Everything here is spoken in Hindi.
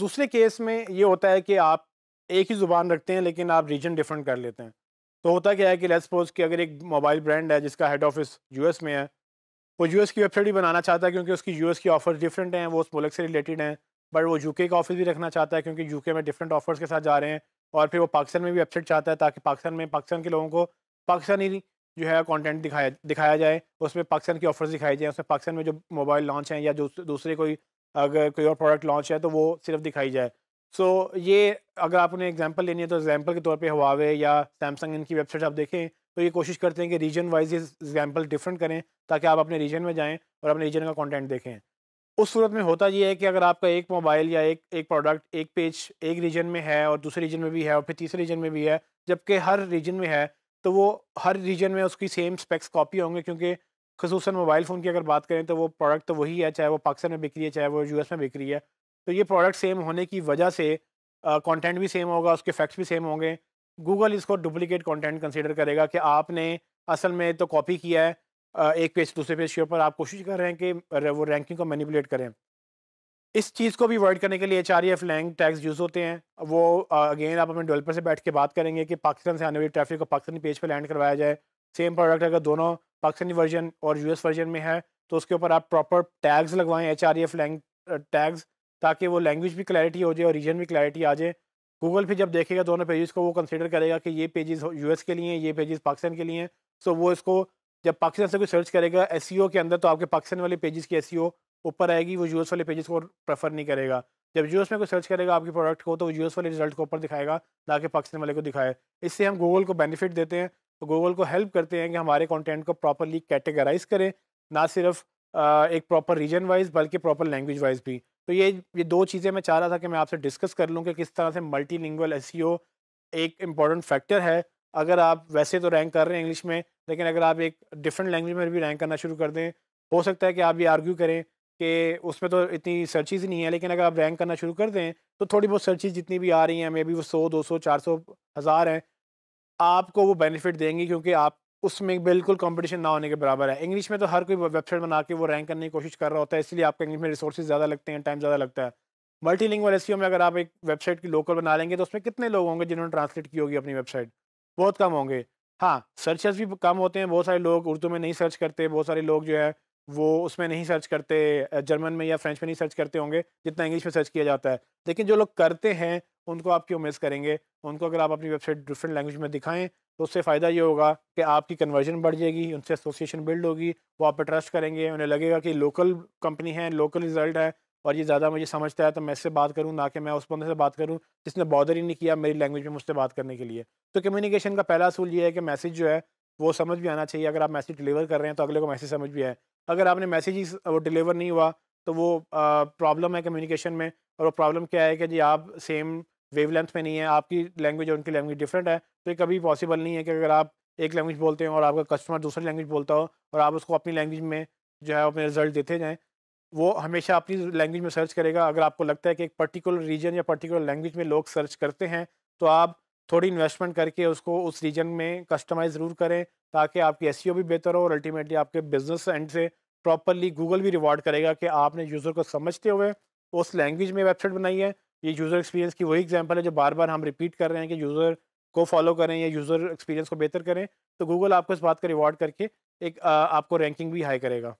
दूसरे केस में ये होता है कि आप एक ही ज़ुबान रखते हैं लेकिन आप रीजन डिफरेंट कर लेते हैं तो होता क्या है कि लेट्स सपोज कि अगर एक मोबाइल ब्रांड है जिसका हेड ऑफिस यूएस में है वो यूएस की वेबसाइट भी बनाना चाहता है क्योंकि उसकी यूएस की ऑफर्स डिफरेंट हैं वो उस मुल्क से रिलेटेड हैं बट वो यूके का ऑफिस भी रखना चाहता है क्योंकि यूके में डिफरेंट ऑफर्स के साथ जा रहे हैं और फिर वो पाकिस्तान में भी वेबसाइट चाहता है ताकि पाकिस्तान में पाकिस्तान के लोगों को पाकिस्तानी जो है कंटेंट दिखाया दिखाया जाए उसमें पाकिस्तान की ऑफर्स दिखाई जाए उसमें पाकिस्तान में जो मोबाइल लॉन्च हैं या दूसरे कोई अगर कोई और प्रोडक्ट लॉन्च है तो वो सिर्फ दिखाई जाए सो so, ये अगर आपने एग्जांपल लेनी है तो एग्जांपल के तौर पे हवावे या सैमसंग इनकी वेबसाइट आप देखें तो ये कोशिश करते हैं कि रीजन वाइज ये एग्जांपल डिफरेंट करें ताकि आप अपने रीजन में जाएं और अपने रीजन का कंटेंट देखें उस सूरत में होता ये है कि अगर आपका एक मोबाइल या एक एक प्रोडक्ट एक पेज एक रीजन में है और दूसरे रीजन में भी है और फिर तीसरे रीजन में भी है जबकि हर रीजन में है तो वो हर रीजन में उसकी सेम स्पेक्स कॉपी होंगे क्योंकि खसूस मोबाइल फ़ोन की अगर बात करें तो वो प्रोडक्ट तो वही है चाहे वो पाकिस्तान में बिक्री है चाहे वो यूएस में बिक रही है तो ये प्रोडक्ट सेम होने की वजह से कंटेंट भी सेम होगा उसके फैक्ट्स भी सेम होंगे गूगल इसको डुप्लीकेट कंटेंट कंसिडर करेगा कि आपने असल में तो कॉपी किया है एक पेज दूसरे पेज के ऊपर आप कोशिश कर रहे हैं कि वो रैंकिंग को मैनिपुलेट करें इस चीज़ को भी अवॉइड करने के लिए H R F lang tags use होते हैं वो अगेन आप अपने डेवलपर से बैठ के बात करेंगे कि पाकिस्तान से आने वाली ट्रैफिक को पाकिस्तानी पेज पर लैंड करवाया जाए सेम प्रोडक्ट अगर दोनों पाकिस्तानी वर्जन और यूएस वर्जन में है तो उसके ऊपर आप प्रॉपर टैग्स लगवाएं एच आर लैंग टैग्स ताकि वो लैंग्वेज भी क्लैरिटी हो जाए और रीजन भी क्लैरिटी आ जाए गूगल फिर जब देखेगा दोनों तो पेजेस को वो कंसिडर करेगा कि ये पेजेस यूएस के लिए हैं ये पेजेस पाकिस्तान के लिए हैं सो वो इसको जब पाकिस्तान से कोई सर्च करेगा एस e के अंदर तो आपके पाकिस्तान वाले पेजेस की एस e ऊपर आएगी वो यू वाले पेजेस को प्रेफर नहीं करेगा जब यूएस में कोई सर्च करेगा आपके प्रोडक्ट को तो वो यूएस वाले रिजल्ट को ऊपर दिखाएगा ना कि पाकिस्तान वाले को दिखाए इससे हम गूगल को बेनिफिट देते हैं तो गूगल को हेल्प करते हैं कि हमारे कंटेंट को प्रॉपरली कैटेगराइज करें ना सिर्फ एक प्रॉपर रीजन वाइज बल्कि प्रॉपर लैंग्वेज वाइज भी तो ये ये दो चीज़ें मैं चाह रहा था कि मैं आपसे डिस्कस कर लूँ कि किस तरह से मल्टी लिंगल e एक इम्पॉर्टेंट फैक्टर है अगर आप वैसे तो रैंक कर रहे हैं इंग्लिश में लेकिन अगर आप एक डिफरेंट लैंग्वेज में भी रैंक करना शुरू कर दें हो सकता है कि आप ये आर्ग्यू करें कि उसमें तो इतनी सर्चिज़ ही नहीं है लेकिन अगर आप रैंक करना शुरू कर दें तो थोड़ी बहुत सर्चिज़ जितनी भी आ रही हैं मे बी वो सौ दो सौ चार सौ हज़ार हैं आपको वो बेनिफिट देंगी क्योंकि आप उसमें बिल्कुल कंपटीशन ना होने के बराबर है इंग्लिश में तो हर कोई वेबसाइट बना के वो रैंक करने की कोशिश कर रहा होता है इसलिए आपको इंग्लिश में रिसोर्सेज ज़्यादा लगते हैं टाइम ज़्यादा लगता है मल्टी लिंग एसईओ में अगर आप एक वेबसाइट की लोकल बना लेंगे तो उसमें कितने लोग होंगे जिन्होंने ट्रांसलेट की होगी अपनी वेबसाइट बहुत कम होंगे हाँ सर्चर्स भी कम होते हैं बहुत सारे लोग उर्दू में नहीं सर्च करते बहुत सारे लोग जो है वो उसमें नहीं सर्च करते जर्मन में या फ्रेंच में नहीं सर्च करते होंगे जितना इंग्लिश में सर्च किया जाता है लेकिन जो लोग करते हैं उनको आप क्यों मिस करेंगे उनको अगर आप अपनी वेबसाइट डिफरेंट लैंग्वेज में दिखाएं तो उससे फ़ायदा ये होगा कि आपकी कन्वर्जन बढ़ जाएगी उनसे एसोसिएशन बिल्ड होगी वो आप पर ट्रस्ट करेंगे उन्हें लगेगा कि लोकल कंपनी है लोकल रिजल्ट है और ये ज़्यादा मुझे समझता है तो मैं इससे बात करूँ ना कि मैं उस बंदे से बात करूँ जिसने बॉदर ही नहीं किया मेरी लैंग्वेज में मुझसे बात करने के लिए तो कम्युनिकेशन का पहला असूल ये है कि मैसेज जो है वो समझ भी आना चाहिए अगर आप मैसेज डिलीवर कर रहे हैं तो अगले को मैसेज समझ भी आए अगर आपने मैसेज वो डिलीवर नहीं हुआ तो वो प्रॉब्लम है कम्युनिकेशन में और वो प्रॉब्लम क्या है कि जी आप सेम वेवलेंथ में नहीं है आपकी लैंग्वेज और उनकी लैंग्वेज डिफरेंट है तो ये कभी पॉसिबल नहीं है कि अगर आप एक लैंग्वेज बोलते हो और आपका कस्टमर दूसरी लैंग्वेज बोलता हो और आप उसको अपनी लैंग्वेज में जो है अपने रिजल्ट देते जाएँ वो हमेशा अपनी लैंग्वेज में सर्च करेगा अगर आपको लगता है कि एक पर्टिकुलर रीजन या पर्टिकुलर लैंग्वेज में लोग सर्च करते हैं तो आप थोड़ी इन्वेस्टमेंट करके उसको उस रीजन में कस्टमाइज ज़रूर करें ताकि आपकी एस e भी बेहतर हो और अल्टीमेटली आपके बिजनेस एंड से प्रॉपरली गूगल भी रिवॉर्ड करेगा कि आपने यूज़र को समझते हुए उस लैंग्वेज में वेबसाइट बनाई है ये यूज़र एक्सपीरियंस की वही एग्जांपल है जो बार बार हम रिपीट कर रहे हैं कि यूज़र को फॉलो करें या यूज़र एक्सपीरियंस को बेहतर करें तो गूगल आपको इस बात का रिवॉर्ड करके एक आपको रैंकिंग भी हाई करेगा